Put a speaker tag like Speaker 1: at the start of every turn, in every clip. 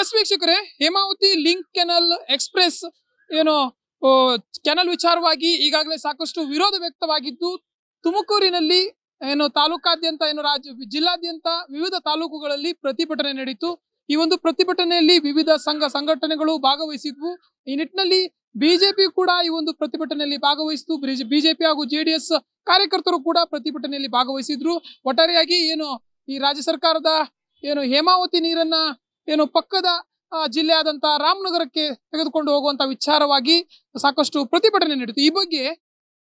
Speaker 1: S ವೀಕ್ಷಕರೇ Hemavathi link canal express ಏನು canal ವಿಚಾರವಾಗಿ ಈಗಾಗಲೇ ಸಾಕಷ್ಟು ವಿರೋಧ ವ್ಯಕ್ತವಾಗಿದ್ದು ತುಮಕೂರಿನಲ್ಲಿ ಏನು ತಾಲೂಕಾದ್ಯಂತ ಏನು ರಾಜ್ಯ ಜಿಲ್ಲಾದ್ಯಂತ ವಿವಿಧ ತಾಲೂಕುಗಳಲ್ಲಿ ಪ್ರತಿಭಟನೆ ನಡೆಯಿತು ಈ ಒಂದು ಪ್ರತಿಭಟನೆಯಲ್ಲಿ ವಿವಿಧ ಸಂಘ ಸಂಘಟನೆಗಳು ಭಾಗವಹಿಸಿದ್ವು ಈ ನಿಟ್ಟಿನಲ್ಲಿ ಬಿಜೆಪಿ ಕೂಡ ಈ ಒಂದು ಪ್ರತಿಭಟನೆಯಲ್ಲಿ ಭಾಗವಹಿಸಿತು ಬಿಜೆಪಿ ಹಾಗೂ ಜೆಡಿಎಸ್ ಕಾರ್ಯಕರ್ತರು ಕೂಡ ಪ್ರತಿಭಟನೆಯಲ್ಲಿ ಭಾಗವಹಿಸಿದ್ರು ಒಟ್ಟಾರೆಯಾಗಿ ಏನು ಈ ರಾಜ್ಯ ಸರ್ಕಾರದ ಏನು ಹೇಮಾವತಿ ನೀರನ್ನ ಏನು ಪಕ್ಕದ ಜಿಲ್ಲೆಯಾದಂಥ ರಾಮನಗರಕ್ಕೆ ತೆಗೆದುಕೊಂಡು ಹೋಗುವಂತ ವಿಚಾರವಾಗಿ ಸಾಕಷ್ಟು ಪ್ರತಿಭಟನೆ ನಡೀತು ಈ ಬಗ್ಗೆ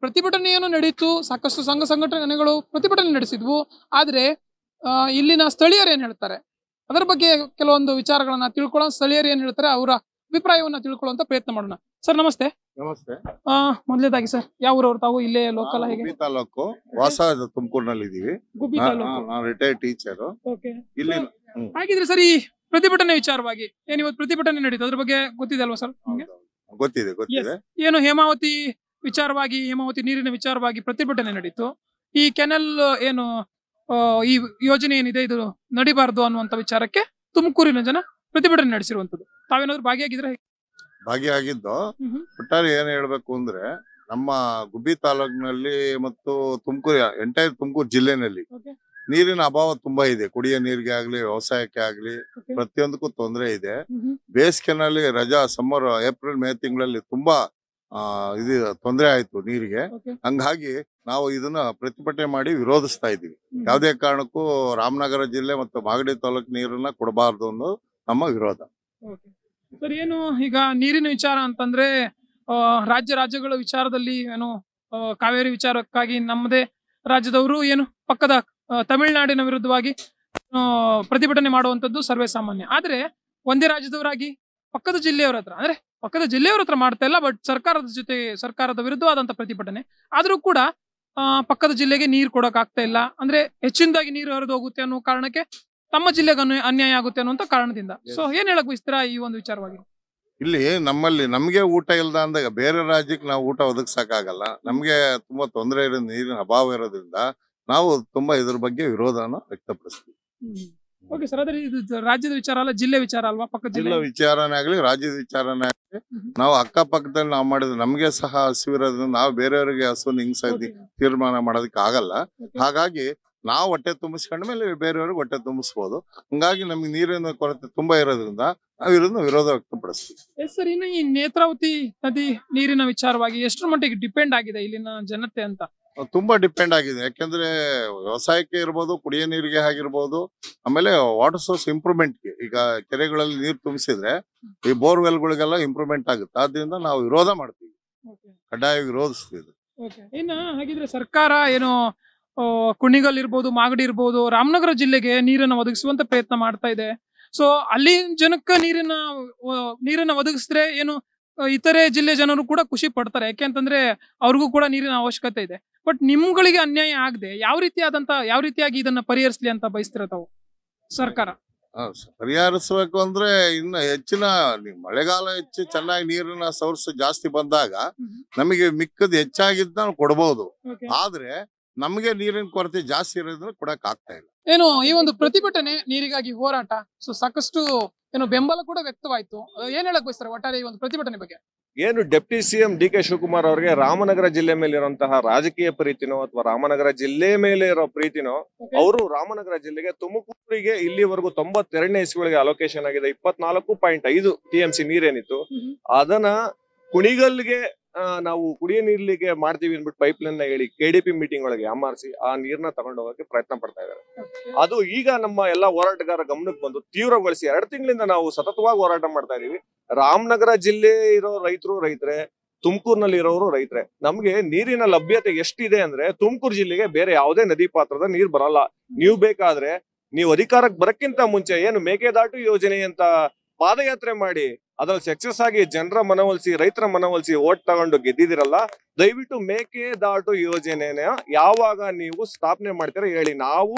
Speaker 1: ಪ್ರತಿಭಟನೆಯನ್ನು ನಡೀತು ಸಾಕಷ್ಟು ಸಂಘ ಸಂಘಟನೆಗಳು ಪ್ರತಿಭಟನೆ ನಡೆಸಿದ್ವು ಆದರೆ ಇಲ್ಲಿನ ಸ್ಥಳೀಯರು ಏನು ಹೇಳ್ತಾರೆ ಅದರ ಬಗ್ಗೆ ಕೆಲವೊಂದು ವಿಚಾರಗಳನ್ನ ತಿಳ್ಕೊಳ್ಳೋ ಸ್ಥಳೀಯರು ಏನು ಹೇಳ್ತಾರೆ ಅವರ ಅಭಿಪ್ರಾಯವನ್ನ ತಿಳ್ಕೊಳ್ಳುವಂತ ಪ್ರಯತ್ನ ಮಾಡೋಣ ಸರ್ ನಮಸ್ತೆ ನಮಸ್ತೆ ಮೊದಲೇದಾಗಿ ಸರ್ ಯಾವ ಊರವ್ರು ತಾವು ಇಲ್ಲೇ ಲೋಕಲ್ ಹೇಗೆ
Speaker 2: ತಾಲೂಕು ವಾಸ ತುಮಕೂರಿನಲ್ಲಿ
Speaker 1: ಇದೀವಿ ಟೀಚರ್ ಹಾಗಿದ್ರೆ ಸರ್ ಪ್ರತಿಭಟನೆ ವಿಚಾರವಾಗಿ ಏನ್ ಇವತ್ತು ಪ್ರತಿಭಟನೆ ನಡೀತು ಅದ್ರ ಬಗ್ಗೆ ಗೊತ್ತಿದೆ ಅಲ್ವಾ ಸರ್
Speaker 2: ಗೊತ್ತಿದೆ ಗೊತ್ತಿದೆ
Speaker 1: ಏನು ಹೇಮಾವತಿ ವಿಚಾರವಾಗಿ ಹೇಮಾವತಿ ನೀರಿನ ವಿಚಾರವಾಗಿ ಪ್ರತಿಭಟನೆ ನಡೀತು ಈ ಕೆನಲ್ ಏನು ಈ ಯೋಜನೆ ಏನಿದೆ ಇದು ನಡಿಬಾರದು ಅನ್ನುವಂತ ವಿಚಾರಕ್ಕೆ ತುಮಕೂರಿನ ಜನ ಪ್ರತಿಭಟನೆ ನಡೆಸಿರುವಂತದ್ದು ತಾವೇನಾದ್ರು ಭಾಗಿಯಾಗಿದ್ರೆ
Speaker 2: ಭಾಗಿಯಾಗಿದ್ದು ಒಟ್ಟಾರೆ ಏನ್ ಹೇಳ್ಬೇಕು ಅಂದ್ರೆ ನಮ್ಮ ಗುಬ್ಬಿ ತಾಲೂಕಿನಲ್ಲಿ ಮತ್ತು ತುಮಕೂರು ಎಂಟೈರ್ ತುಮಕೂರು ಜಿಲ್ಲೆನಲ್ಲಿ ನೀರಿನ ಅಭಾವ ತುಂಬಾ ಇದೆ ಕುಡಿಯ ನೀರಿಗೆ ಆಗ್ಲಿ ವ್ಯವಸಾಯಕ್ಕೆ ಆಗ್ಲಿ ಪ್ರತಿಯೊಂದಕ್ಕೂ ತೊಂದರೆ ಇದೆ ಬೇಸಿಗೆನಲ್ಲಿ ರಜಾ ಸಮ್ಮರ್ ಏಪ್ರಿಲ್ ಮೇ ತಿಂಗಳಲ್ಲಿ ತುಂಬಾ ಇದು ತೊಂದರೆ ಆಯ್ತು ನೀರಿಗೆ ಹಂಗಾಗಿ ನಾವು ಇದನ್ನ ಪ್ರತಿಭಟನೆ ಮಾಡಿ ವಿರೋಧಿಸ್ತಾ ಇದೀವಿ ಯಾವುದೇ ಕಾರಣಕ್ಕೂ ರಾಮನಗರ ಜಿಲ್ಲೆ ಮತ್ತು ಮಾಗಡಿ ತಾಲೂಕು ನೀರನ್ನ ಕೊಡಬಾರ್ದು ಅನ್ನೋದು ನಮ್ಮ ವಿರೋಧ
Speaker 1: ಸರ್ ಏನು ಈಗ ನೀರಿನ ವಿಚಾರ ಅಂತಂದ್ರೆ ರಾಜ್ಯ ರಾಜ್ಯಗಳ ವಿಚಾರದಲ್ಲಿ ಏನು ಕಾವೇರಿ ವಿಚಾರಕ್ಕಾಗಿ ನಮ್ಮದೇ ರಾಜ್ಯದವರು ಏನು ಪಕ್ಕದ ತಮಿಳುನಾಡಿನ ವಿರುದ್ಧವಾಗಿ ಪ್ರತಿಭಟನೆ ಮಾಡುವಂಥದ್ದು ಸರ್ವೇ ಸಾಮಾನ್ಯ ಆದರೆ ಒಂದೇ ರಾಜ್ಯದವರಾಗಿ ಪಕ್ಕದ ಜಿಲ್ಲೆಯವರ ಹತ್ರ ಅಂದ್ರೆ ಪಕ್ಕದ ಜಿಲ್ಲೆಯವರ ಹತ್ರ ಮಾಡ್ತಾ ಇಲ್ಲ ಬಟ್ ಸರ್ಕಾರದ ಜೊತೆ ಸರ್ಕಾರದ ವಿರುದ್ಧವಾದಂಥ ಪ್ರತಿಭಟನೆ ಆದರೂ ಕೂಡ ಪಕ್ಕದ ಜಿಲ್ಲೆಗೆ ನೀರು ಕೊಡೋಕೆ ಆಗ್ತಾ ಇಲ್ಲ ಅಂದ್ರೆ ಹೆಚ್ಚಿನದಾಗಿ ನೀರು ಹರಿದು ಹೋಗುತ್ತೆ ಅನ್ನೋ ಕಾರಣಕ್ಕೆ ತಮ್ಮ ಜಿಲ್ಲೆಗೆ ಅನ್ಯಾಯ ಆಗುತ್ತೆ ಅನ್ನುವಂತ ಕಾರಣದಿಂದ ಸೊ ಏನ್ ಹೇಳಕ್ ಬಯಸ್ತೀರಾ ಈ ಒಂದು ವಿಚಾರವಾಗಿ
Speaker 2: ಇಲ್ಲಿ ನಮ್ಮಲ್ಲಿ ನಮ್ಗೆ ಊಟ ಇಲ್ಲದ ಅಂದಾಗ ಬೇರೆ ರಾಜ್ಯಕ್ಕೆ ನಾವು ಊಟ ಸಾಕಾಗಲ್ಲ ನಮ್ಗೆ ತುಂಬಾ ತೊಂದರೆ ಇರೋ ನೀರಿನ ಅಭಾವ ಇರೋದ್ರಿಂದ ನಾವು ತುಂಬಾ ಇದ್ರ ಬಗ್ಗೆ ವಿರೋಧನ ವ್ಯಕ್ತಪಡಿಸ್ತೀವಿ
Speaker 1: ಸರ್ ಇದು ರಾಜ್ಯದ ವಿಚಾರ ಅಲ್ಲ ಜಿಲ್ಲೆ ವಿಚಾರ ಅಲ್ವಾ ಪಕ್ಕ ಜಿಲ್ಲಾ
Speaker 2: ವಿಚಾರನೇ ಆಗ್ಲಿ ರಾಜ್ಯದ ವಿಚಾರನೇ ಆಗ್ಲಿ ನಾವು ಅಕ್ಕಪಕ್ಕದಲ್ಲಿ ನಾವು ಮಾಡಿದ್ರೆ ನಮ್ಗೆ ಸಹ ಹಸಿವಿರೋದ್ರಿಂದ ನಾವು ಬೇರೆಯವರಿಗೆ ಹಸುವನ್ನು ಹಿಂಗ್ಸದಿ ತೀರ್ಮಾನ ಮಾಡೋದಕ್ಕೆ ಆಗಲ್ಲ ಹಾಗಾಗಿ ನಾವು ಹೊಟ್ಟೆ ತುಂಬಿಸ್ಕೊಂಡ ಮೇಲೆ ಬೇರೆಯವ್ರಿಗೆ ಹೊಟ್ಟೆ ತುಂಬಿಸ್ಬೋದು ಹಂಗಾಗಿ ನಮ್ಗೆ ನೀರಿನ ಕೊರತೆ ತುಂಬಾ ಇರೋದ್ರಿಂದ ನಾವಿರೋದನ್ನ ವಿರೋಧ ವ್ಯಕ್ತಪಡಿಸ್ತೀವಿ
Speaker 1: ಸರ್ ಈ ನೇತ್ರಾವತಿ ನದಿ ನೀರಿನ ವಿಚಾರವಾಗಿ ಎಷ್ಟು ಮಟ್ಟಿಗೆ ಡಿಪೆಂಡ್ ಆಗಿದೆ ಇಲ್ಲಿನ ಜನತೆ ಅಂತ
Speaker 2: ತುಂಬಾ ಡಿಪೆಂಡ್ ಆಗಿದೆ ಯಾಕೆಂದ್ರೆ ವ್ಯವಸಾಯಕ್ಕೆ ಇರ್ಬೋದು ಕುಡಿಯೋ ನೀರಿಗೆ ಆಗಿರ್ಬೋದು ಆಮೇಲೆ ವಾಟರ್ ಸೋರ್ಸ್ ಇಂಪ್ರೂವ್ಮೆಂಟ್ ಈಗ ಕೆರೆಗಳಲ್ಲಿ ನೀರು ತುಂಬಿಸಿದ್ರೆ ಈ ಬೋರ್ವೆಲ್ ಗಳಿಗೆಲ್ಲ ಇಂಪ್ರೂವ್ಮೆಂಟ್ ಆಗುತ್ತೆ ಆದ್ರಿಂದ ನಾವು ವಿರೋಧ ಮಾಡ್ತೀವಿ ಕಡ್ಡಾಯ ವಿರೋಧಿಸ್ತೀವಿ
Speaker 1: ಇನ್ನ ಹಾಗಿದ್ರೆ ಸರ್ಕಾರ ಏನು ಕುಣಿಗಲ್ ಇರ್ಬೋದು ಮಾಗಡಿ ಇರ್ಬೋದು ರಾಮನಗರ ಜಿಲ್ಲೆಗೆ ನೀರನ್ನು ಒದಗಿಸುವಂತ ಪ್ರಯತ್ನ ಮಾಡ್ತಾ ಇದೆ ಸೊ ಅಲ್ಲಿ ಜನಕ್ಕೆ ನೀರಿನ ನೀರನ್ನ ಒದಗಿಸಿದ್ರೆ ಏನು ಇತರೆ ಜಿಲ್ಲೆ ಜನರು ಕೂಡ ಖುಷಿ ಪಡ್ತಾರೆ ಯಾಕೆಂತಂದ್ರೆ ಅವ್ರಿಗೂ ಕೂಡ ನೀರಿನ ಅವಶ್ಯಕತೆ ಇದೆ ಬಟ್ ನಿಮ್ಗಳಿಗೆ ಅನ್ಯಾಯ ಆಗದೆ ಯಾವ ರೀತಿಯಾದಂತ ಯಾವ ರೀತಿಯಾಗಿ ಇದನ್ನ ಪರಿಹರಿಸಲಿ ಅಂತ ಬಯಸ್ತಿರ ತಾವು ಸರ್ಕಾರ
Speaker 2: ಪರಿಹರಿಸಬೇಕು ಅಂದ್ರೆ ಇನ್ನು ಹೆಚ್ಚಿನ ಮಳೆಗಾಲ ಹೆಚ್ಚು ಚೆನ್ನಾಗಿ ನೀರಿನ ಸೋರ್ಸ್ ಜಾಸ್ತಿ ಬಂದಾಗ ನಮಗೆ ಮಿಕ್ಕದ್ ಹೆಚ್ಚಾಗಿದ್ದ ಕೊಡಬಹುದು ಆದ್ರೆ ನಮಗೆ ನೀರಿನ ಕೊರತೆ ಜಾಸ್ತಿ ಇರೋದ್ರಿಂದ
Speaker 3: ಕೊಡಕ್ ಆಗ್ತಾ ಇಲ್ಲ
Speaker 1: ಏನು ಈ ಒಂದು ಪ್ರತಿಭಟನೆ ನೀರಿಗಾಗಿ ಹೋರಾಟ ಸೊ ಸಾಕಷ್ಟು ಏನು ಬೆಂಬಲ ಕೂಡ ವ್ಯಕ್ತವಾಯ್ತು ಏನ್ ಹೇಳಕ್ ಬಯಸ್ತಾರೆ ಒಟ್ಟಾರೆ ಈ ಒಂದು ಪ್ರತಿಭಟನೆ ಬಗ್ಗೆ
Speaker 3: ಏನು deputy CM D K Shivakumar ಅವರಿಗೆ ರಾಮನಗರ ಜಿಲ್ಲೆ ಮೇಲೆ ಇರುವಂತಹ ರಾಜಕೀಯ ಪ್ರೀತಿನೋ ಅಥವಾ ರಾಮನಗರ ಜಿಲ್ಲೆ ಮೇಲೆ ಇರೋ ಪ್ರೀತಿನೋ ಅವರು ರಾಮನಗರ ಜಿಲ್ಲೆಗೆ ತುಮಕೂರಿಗೆ ಇಲ್ಲಿವರೆಗೂ ತೊಂಬತ್ತೆರಡನೇ ಇಸವಿಗಳಿಗೆ ಅಲೋಕೇಶನ್ ಆಗಿದೆ ಇಪ್ಪತ್ನಾಲ್ಕು ಪಾಯಿಂಟ್ ಐದು ಟಿಎಂಸಿ ನೀರೇನಿತ್ತು ಅದನ್ನ ಕುಣಿಗಲ್ಗೆ ನಾವು ಕುಡಿಯ ನೀರ್ಲಿಕ್ಕೆ ಮಾಡ್ತೀವಿ ಅಂದ್ಬಿಟ್ಟು ಪೈಪ್ ಲೈನ್ ಹೇಳಿ ಕೆಡಿಪಿ ಮೀಟಿಂಗ್ ಒಳಗೆ ಆರ್ ಸಿ ಆ ನೀರ್ನ ತಗೊಂಡು ಹೋಗಕ್ಕೆ ಪ್ರಯತ್ನ ಪಡ್ತಾ ಇದ್ದಾರೆ ಅದು ಈಗ ನಮ್ಮ ಎಲ್ಲಾ ಹೋರಾಟಗಾರ ಗಮನಕ್ಕೆ ಬಂದು ತೀವ್ರಗೊಳಿಸಿ ಎರಡು ತಿಂಗಳಿಂದ ನಾವು ಸತತವಾಗಿ ಹೋರಾಟ ಮಾಡ್ತಾ ಇದೀವಿ ರಾಮನಗರ ಜಿಲ್ಲೆ ಇರೋ ರೈತರು ರೈತರೆ ನಲ್ಲಿ ಇರೋರು ರೈತರೆ ನಮ್ಗೆ ನೀರಿನ ಲಭ್ಯತೆ ಎಷ್ಟಿದೆ ಅಂದ್ರೆ ತುಮಕೂರು ಜಿಲ್ಲೆಗೆ ಬೇರೆ ಯಾವುದೇ ನದಿ ಪಾತ್ರದ ನೀರ್ ಬರಲ್ಲ ನೀವು ಬೇಕಾದ್ರೆ ನೀವು ಅಧಿಕಾರಕ್ಕೆ ಬರಕ್ಕಿಂತ ಮುಂಚೆ ಏನು ಮೇಕೆದಾಟು ಯೋಜನೆ ಅಂತ ಪಾದಯಾತ್ರೆ ಮಾಡಿ ಅದ್ರಲ್ಲಿ ಸಕ್ಸಸ್ ಆಗಿ ಜನರ ಮನವೊಲಿಸಿ ರೈತರ ಮನವೊಲಿಸಿ ಓಟ್ ತಗೊಂಡು ಗೆದ್ದಿದಿರಲ್ಲ ದಯವಿಟ್ಟು ಮೇಕೆದಾಟು ಯೋಜನೆನ ಯಾವಾಗ ನೀವು ಸ್ಥಾಪನೆ ಮಾಡ್ತೀರಾ ಹೇಳಿ ನಾವು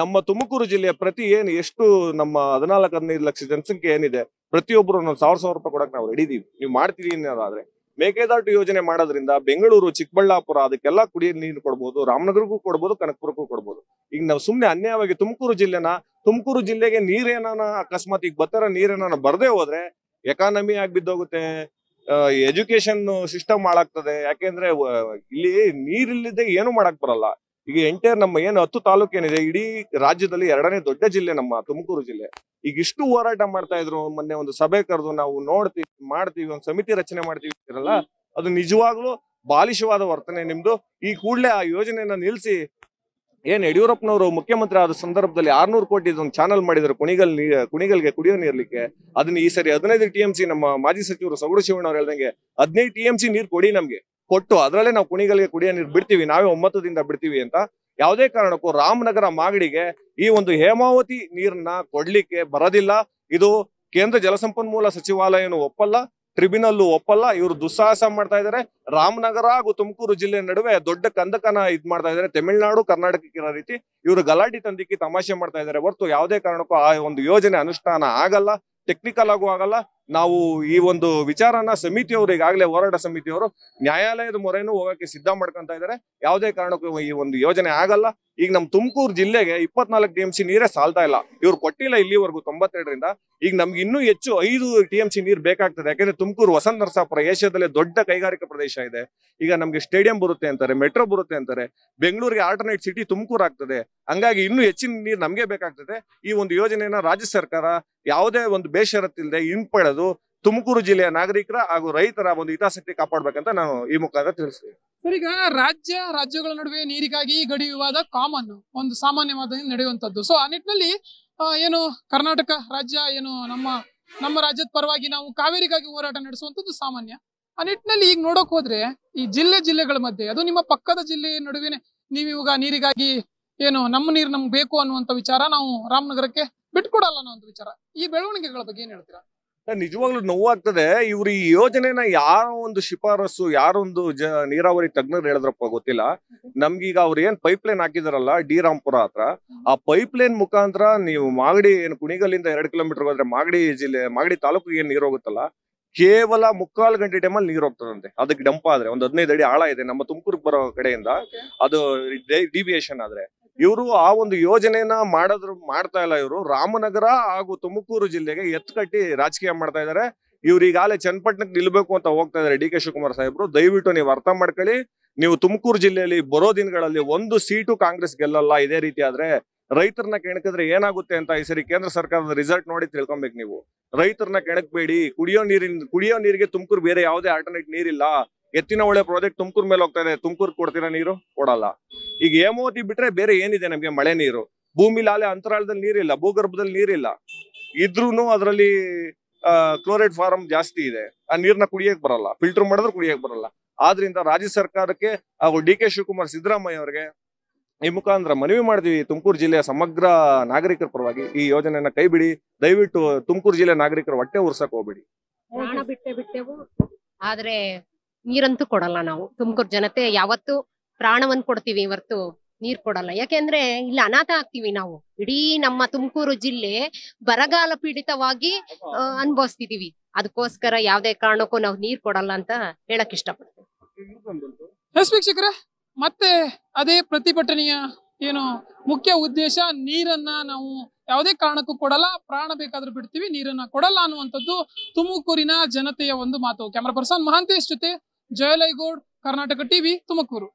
Speaker 3: ನಮ್ಮ ತುಮಕೂರು ಜಿಲ್ಲೆಯ ಪ್ರತಿ ಏನು ಎಷ್ಟು ನಮ್ಮ ಹದಿನಾಲ್ಕು ಹದಿನೈದು ಲಕ್ಷ ಜನಸಂಖ್ಯೆ ಏನಿದೆ ಪ್ರತಿಯೊಬ್ಬರು ನಾವು ಸಾವಿರ ಸಾವಿರ ರೂಪಾಯಿ ಕೊಡಕ್ ನಾವು ರೆಡಿದೀವಿ ನೀವು ಮಾಡ್ತೀವಿ ಅನ್ನೋದಾದ್ರೆ ಮೇಕೆದಾಟು ಯೋಜನೆ ಮಾಡೋದ್ರಿಂದ ಬೆಂಗಳೂರು ಚಿಕ್ಕಬಳ್ಳಾಪುರ ಅದಕ್ಕೆಲ್ಲ ಕುಡಿಯ ನೀರು ಕೊಡ್ಬೋದು ರಾಮನಗರಕ್ಕೂ ಕೊಡ್ಬೋದು ಕನಕಪುರಕ್ಕೂ ಕೊಡ್ಬೋದು ಈಗ ನಾವು ಸುಮ್ಮನೆ ಅನ್ಯಾಯವಾಗಿ ತುಮಕೂರು ಜಿಲ್ಲೆನ ತುಮಕೂರು ಜಿಲ್ಲೆಗೆ ನೀರೇನ ಅಕಸ್ಮಾತ್ ಈಗ ಬತ್ತರ ನೀರೇನ ಬರದೇ ಹೋದ್ರೆ ಎಕಾನಮಿ ಆಗಿ ಬಿದ್ದೋಗುತ್ತೆ ಎಜುಕೇಶನ್ ಸಿಸ್ಟಮ್ ಹಾಳಾಗ್ತದೆ ಯಾಕೆಂದ್ರೆ ಇಲ್ಲಿ ನೀರಿಲ್ಲದೆ ಏನು ಮಾಡಕ್ ಬರಲ್ಲ ಈಗ ಎಂಟೈರ್ ನಮ್ಮ ಏನು ಹತ್ತು ಏನಿದೆ ಇಡೀ ರಾಜ್ಯದಲ್ಲಿ ಎರಡನೇ ದೊಡ್ಡ ಜಿಲ್ಲೆ ನಮ್ಮ ತುಮಕೂರು ಜಿಲ್ಲೆ ಈಗ ಇಷ್ಟು ಹೋರಾಟ ಮಾಡ್ತಾ ಇದ್ರು ಮೊನ್ನೆ ಒಂದು ಸಭೆ ಕರೆದು ನಾವು ನೋಡ್ತೀವಿ ಮಾಡ್ತೀವಿ ಒಂದು ಸಮಿತಿ ರಚನೆ ಮಾಡ್ತೀವಿ ಅದು ನಿಜವಾಗ್ಲೂ ಬಾಲಿಶವಾದ ವರ್ತನೆ ನಿಮ್ದು ಈ ಕೂಡಲೇ ಆ ಯೋಜನೆಯನ್ನ ನಿಲ್ಸಿ ಏನ್ ಯಡಿಯೂರಪ್ಪನವರು ಮುಖ್ಯಮಂತ್ರಿ ಆದ ಸಂದರ್ಭದಲ್ಲಿ ಆರ್ನೂರು ಕೋಟಿ ಒಂದು ಚಾನಲ್ ಮಾಡಿದ್ರು ಕುಣಿಗಲ್ ಕುಣಿಗಲ್ಗೆ ಕುಡಿಯೋ ನೀರ್ಲಿಕ್ಕೆ ಅದನ್ನ ಈ ಸರಿ ಹದಿನೈದು ಟಿ ಎಂ ಸಿ ನಮ್ಮ ಮಾಜಿ ಸಚಿವರು ಶಿವಣ್ಣ ಶಿವಣ್ಣವ್ರು ಹೇಳ್ದಂಗೆ ಹದಿನೈದು ಟಿ ಎಂ ಸಿ ನೀರು ಕೊಡಿ ನಮ್ಗೆ ಕೊಟ್ಟು ಅದರಲ್ಲೇ ನಾವು ಕುಣಿಗಲ್ಗೆ ಕುಡಿಯೋ ನೀರು ಬಿಡ್ತೀವಿ ನಾವೇ ಒಮ್ಮತದಿಂದ ಬಿಡ್ತೀವಿ ಅಂತ ಯಾವುದೇ ಕಾರಣಕ್ಕೂ ರಾಮನಗರ ಮಾಗಡಿಗೆ ಈ ಒಂದು ಹೇಮಾವತಿ ನೀರನ್ನ ಕೊಡ್ಲಿಕ್ಕೆ ಬರೋದಿಲ್ಲ ಇದು ಕೇಂದ್ರ ಜಲಸಂಪನ್ಮೂಲ ಸಚಿವಾಲಯನು ಒಪ್ಪಲ್ಲ ಟ್ರಿಬ್ಯುನಲ್ ಒಪ್ಪಲ್ಲ ಇವರು ದುಸ್ಸಾಹಸ ಮಾಡ್ತಾ ಇದ್ದಾರೆ ರಾಮನಗರ ಹಾಗೂ ತುಮಕೂರು ಜಿಲ್ಲೆ ನಡುವೆ ದೊಡ್ಡ ಕಂದಕನ ಇದ್ ಮಾಡ್ತಾ ಇದ್ದಾರೆ ತಮಿಳುನಾಡು ಇರೋ ರೀತಿ ಇವರು ಗಲಾಟೆ ತಂದಿಕ್ಕೆ ತಮಾಷೆ ಮಾಡ್ತಾ ಇದ್ದಾರೆ ಹೊರತು ಯಾವುದೇ ಕಾರಣಕ್ಕೂ ಆ ಒಂದು ಯೋಜನೆ ಅನುಷ್ಠಾನ ಆಗಲ್ಲ ಟೆಕ್ನಿಕಲ್ ಆಗು ಆಗಲ್ಲ ನಾವು ಈ ಒಂದು ವಿಚಾರನ ಸಮಿತಿಯವರು ಈಗಾಗಲೇ ಹೋರಾಟ ಸಮಿತಿಯವರು ನ್ಯಾಯಾಲಯದ ಮೊರೆನೂ ಹೋಗಕ್ಕೆ ಸಿದ್ಧ ಮಾಡ್ಕೊಂತ ಇದ್ದಾರೆ ಯಾವುದೇ ಕಾರಣಕ್ಕೂ ಈ ಒಂದು ಯೋಜನೆ ಆಗಲ್ಲ ಈಗ ನಮ್ ತುಮಕೂರು ಜಿಲ್ಲೆಗೆ ಇಪ್ಪತ್ನಾಲ್ಕು ಟಿ ಎಂ ಸಿ ನೀರೇ ಸಾಲ್ತಾ ಇಲ್ಲ ಇವ್ರು ಕೊಟ್ಟಿಲ್ಲ ಇಲ್ಲಿವರೆಗೂ ತೊಂಬತ್ತೆರಡರಿಂದ ಈಗ ನಮ್ಗೆ ಇನ್ನೂ ಹೆಚ್ಚು ಐದು ಟಿ ಎಂ ಸಿ ನೀರು ಬೇಕಾಗ್ತದೆ ಯಾಕಂದ್ರೆ ತುಮಕೂರು ವಸಂತ ನರಸಾಪುರ ಏಷ್ಯಾದಲ್ಲೇ ದೊಡ್ಡ ಕೈಗಾರಿಕಾ ಪ್ರದೇಶ ಇದೆ ಈಗ ನಮ್ಗೆ ಸ್ಟೇಡಿಯಂ ಬರುತ್ತೆ ಅಂತಾರೆ ಮೆಟ್ರೋ ಬರುತ್ತೆ ಅಂತಾರೆ ಬೆಂಗಳೂರಿಗೆ ಆಲ್ಟರ್ನೇಟ್ ಸಿಟಿ ತುಮಕೂರು ಆಗ್ತದೆ ಹಂಗಾಗಿ ಇನ್ನೂ ಹೆಚ್ಚಿನ ನೀರು ನಮ್ಗೆ ಬೇಕಾಗ್ತದೆ ಈ ಒಂದು ಯೋಜನೆಯನ್ನ ರಾಜ್ಯ ಸರ್ಕಾರ ಯಾವುದೇ ಒಂದು ಬೇಷರತ್ತಿಲ್ಲದೆ ಹಿಂಪಡೆದು ತುಮಕೂರು ಜಿಲ್ಲೆಯ ನಾಗರಿಕರ ಹಾಗೂ ರೈತರ ಒಂದು ಹಿತಾಸಕ್ತಿ ಕಾಪಾಡ್ಬೇಕಂತ ನಾನು ಈ ಮುಖಾಂತರ ತಿಳಿಸ್ತೀನಿ
Speaker 1: ಸರಿಗ ಈಗ ರಾಜ್ಯ ರಾಜ್ಯಗಳ ನಡುವೆ ನೀರಿಗಾಗಿ ಗಡಿ ವಿವಾದ ಕಾಮನ್ ಒಂದು ಸಾಮಾನ್ಯವಾದ ನಡೆಯುವಂತದ್ದು ಸೊ ಆ ನಿಟ್ಟಿನಲ್ಲಿ ಏನು ಕರ್ನಾಟಕ ರಾಜ್ಯ ಏನು ನಮ್ಮ ನಮ್ಮ ರಾಜ್ಯದ ಪರವಾಗಿ ನಾವು ಕಾವೇರಿಗಾಗಿ ಹೋರಾಟ ನಡೆಸುವಂಥದ್ದು ಸಾಮಾನ್ಯ ಆ ನಿಟ್ಟಿನಲ್ಲಿ ಈಗ ನೋಡೋಕ್ ಹೋದ್ರೆ ಈ ಜಿಲ್ಲೆ ಜಿಲ್ಲೆಗಳ ಮಧ್ಯೆ ಅದು ನಿಮ್ಮ ಪಕ್ಕದ ಜಿಲ್ಲೆ ನಡುವೆನೆ ನೀವು ಇವಾಗ ನೀರಿಗಾಗಿ ಏನು ನಮ್ಮ ನೀರು ನಮ್ಗೆ ಬೇಕು ಅನ್ನುವಂಥ ವಿಚಾರ ನಾವು ರಾಮನಗರಕ್ಕೆ ಬಿಟ್ಕೊಡಲ್ಲ ಅನ್ನೋ ಒಂದು ವಿಚಾರ ಈ ಬೆಳವಣಿಗೆಗಳ ಬಗ್ಗೆ ಏನ್ ಹೇಳ್ತೀರಾ
Speaker 3: ನಿಜವಾಗ್ಲು ನೋವಾಗ್ತದೆ ಇವ್ರ ಈ ಯೋಜನೆನ ಯಾರ ಒಂದು ಶಿಫಾರಸು ಯಾರೊಂದು ಜ ನೀರಾವರಿ ತಜ್ಞರು ಹೇಳಿದ್ರಪ್ಪ ಗೊತ್ತಿಲ್ಲ ನಮ್ಗೀಗ ಅವ್ರು ಏನ್ ಪೈಪ್ ಲೈನ್ ಹಾಕಿದಾರಲ್ಲ ಡಿ ರಾಮ್ಪುರ ಹತ್ರ ಆ ಪೈಪ್ ಲೈನ್ ಮುಖಾಂತರ ನೀವು ಮಾಗಡಿ ಏನ್ ಕುಣಿಗಲ್ಲಿಂದ ಎರಡು ಕಿಲೋಮೀಟರ್ ಹೋದ್ರೆ ಮಾಗಡಿ ಜಿಲ್ಲೆ ಮಾಗಡಿ ತಾಲೂಕಿಗೆ ಏನ್ ನೀರು ಹೋಗುತ್ತಲ್ಲ ಕೇವಲ ಮುಕ್ಕಾಲು ಗಂಟೆ ಟೈಮಲ್ಲಿ ನೀರು ಹೋಗ್ತದಂತೆ ಅದಕ್ಕೆ ಡಂಪ್ ಆದ್ರೆ ಒಂದ್ ಹದಿನೈದು ಅಡಿ ಆಳ ಇದೆ ನಮ್ಮ ತುಮಕೂರಿಗೆ ಬರೋ ಕಡೆಯಿಂದ ಅದು ಡಿವಿಯೇಷನ್ ಆದ್ರೆ ಇವರು ಆ ಒಂದು ಯೋಜನೆಯನ್ನ ಮಾಡೋದ್ರ ಮಾಡ್ತಾ ಇಲ್ಲ ಇವರು ರಾಮನಗರ ಹಾಗೂ ತುಮಕೂರು ಜಿಲ್ಲೆಗೆ ಕಟ್ಟಿ ರಾಜಕೀಯ ಮಾಡ್ತಾ ಇದ್ದಾರೆ ಇವ್ರು ಈಗಾಗಲೇ ಚನ್ನಪಟ್ಟಣಕ್ಕೆ ನಿಲ್ಬೇಕು ಅಂತ ಹೋಗ್ತಾ ಇದ್ದಾರೆ ಡಿ ಕೆ ಶಿವಕುಮಾರ್ ಸಾಹೇಬ್ರು ದಯವಿಟ್ಟು ನೀವು ಅರ್ಥ ಮಾಡ್ಕೊಳ್ಳಿ ನೀವು ತುಮಕೂರು ಜಿಲ್ಲೆಯಲ್ಲಿ ಬರೋ ದಿನಗಳಲ್ಲಿ ಒಂದು ಸೀಟು ಕಾಂಗ್ರೆಸ್ ಗೆಲ್ಲಲ್ಲ ಇದೇ ರೀತಿ ಆದ್ರೆ ರೈತರನ್ನ ಕೆಣಕಿದ್ರೆ ಏನಾಗುತ್ತೆ ಅಂತ ಈ ಸರಿ ಕೇಂದ್ರ ಸರ್ಕಾರದ ರಿಸಲ್ಟ್ ನೋಡಿ ತಿಳ್ಕೊಬೇಕು ನೀವು ರೈತರನ್ನ ಕೆಣಕ್ಬೇಡಿ ಕುಡಿಯೋ ನೀರಿನ ಕುಡಿಯೋ ನೀರಿಗೆ ತುಮಕೂರು ಬೇರೆ ಯಾವುದೇ ಆಲ್ಟರ್ನೇಟ್ ನೀರಿಲ್ಲ ಎತ್ತಿನ ಒಳ್ಳೆ ಪ್ರಾಜೆಕ್ಟ್ ತುಮಕೂರು ಮೇಲೆ ಹೋಗ್ತಾ ಇದೆ ತುಮಕೂರ್ ಕೊಡ್ತೀರಾ ನೀರು ಕೊಡಲ್ಲ ಈಗ ಹೇಮಾವತಿ ಬಿಟ್ರೆ ಬೇರೆ ಏನಿದೆ ನಮ್ಗೆ ಮಳೆ ನೀರು ಭೂಮಿ ಆಲೆ ಅಂತರಾಳದಲ್ಲಿ ನೀರಿಲ್ಲ ಭೂಗರ್ಭದಲ್ಲಿ ನೀರಿಲ್ಲ ಇದ್ರೂನು ಅದರಲ್ಲಿ ಕ್ಲೋರೈಡ್ ಫಾರಂ ಜಾಸ್ತಿ ಇದೆ ಆ ನೀರ್ನ ಕುಡಿಯಕ್ ಬರಲ್ಲ ಫಿಲ್ಟರ್ ಮಾಡಿದ್ರೆ ಕುಡಿಯಕ್ ಬರಲ್ಲ ಆದ್ರಿಂದ ರಾಜ್ಯ ಸರ್ಕಾರಕ್ಕೆ ಹಾಗೂ ಡಿ ಕೆ ಶಿವಕುಮಾರ್ ಸಿದ್ದರಾಮಯ್ಯ ಅವರಿಗೆ ಈ ಮುಖಾಂತರ ಮನವಿ ಮಾಡಿದ್ವಿ ತುಮಕೂರು ಜಿಲ್ಲೆಯ ಸಮಗ್ರ ನಾಗರಿಕರ ಪರವಾಗಿ ಈ ಯೋಜನೆಯನ್ನ ಕೈ ಬಿಡಿ ದಯವಿಟ್ಟು ತುಮಕೂರು ಜಿಲ್ಲೆ ನಾಗರಿಕರ ಹೊಟ್ಟೆ ಉರ್ಸಕ್ ಹೋಗ್ಬಿಡಿ
Speaker 1: ಬಿಟ್ಟೆವು ಆದ್ರೆ ನೀರಂತೂ ಕೊಡಲ್ಲ ನಾವು ತುಮಕೂರು ಜನತೆ ಯಾವತ್ತು ಪ್ರಾಣವನ್ನ ಕೊಡ್ತೀವಿ ಹೊರತು ನೀರ್ ಕೊಡಲ್ಲ ಯಾಕೆಂದ್ರೆ ಇಲ್ಲಿ ಅನಾಥ ಆಗ್ತೀವಿ ನಾವು ಇಡೀ ನಮ್ಮ ತುಮಕೂರು ಜಿಲ್ಲೆ ಬರಗಾಲ ಪೀಡಿತವಾಗಿ ಅನ್ಭವಿಸ್ತಿದೀವಿ ಅದಕ್ಕೋಸ್ಕರ ಯಾವ್ದೇ ಕಾರಣಕ್ಕೂ ನಾವು ನೀರ್ ಕೊಡಲ್ಲ ಅಂತ ಹೇಳಕ್ ಇಷ್ಟಪಡ್ತೀವಿ ಮತ್ತೆ ಅದೇ ಪ್ರತಿಭಟನೆಯ ಏನು ಮುಖ್ಯ ಉದ್ದೇಶ ನೀರನ್ನ ನಾವು ಯಾವುದೇ ಕಾರಣಕ್ಕೂ ಕೊಡಲ್ಲ ಪ್ರಾಣ ಬೇಕಾದ್ರೂ ಬಿಡ್ತೀವಿ ನೀರನ್ನ ಕೊಡಲ್ಲ ಅನ್ನುವಂಥದ್ದು ತುಮಕೂರಿನ ಜನತೆಯ ಒಂದು ಮಾತು ಕ್ಯಾಮರಾ ಪರ್ಸನ್ ಮಹಾಂತೇಶ್ ಜೊತೆ ಜಯಲೈಗೌಡ್ ಕರ್ನಾಟಕ ಟಿವಿ ತುಮಕೂರು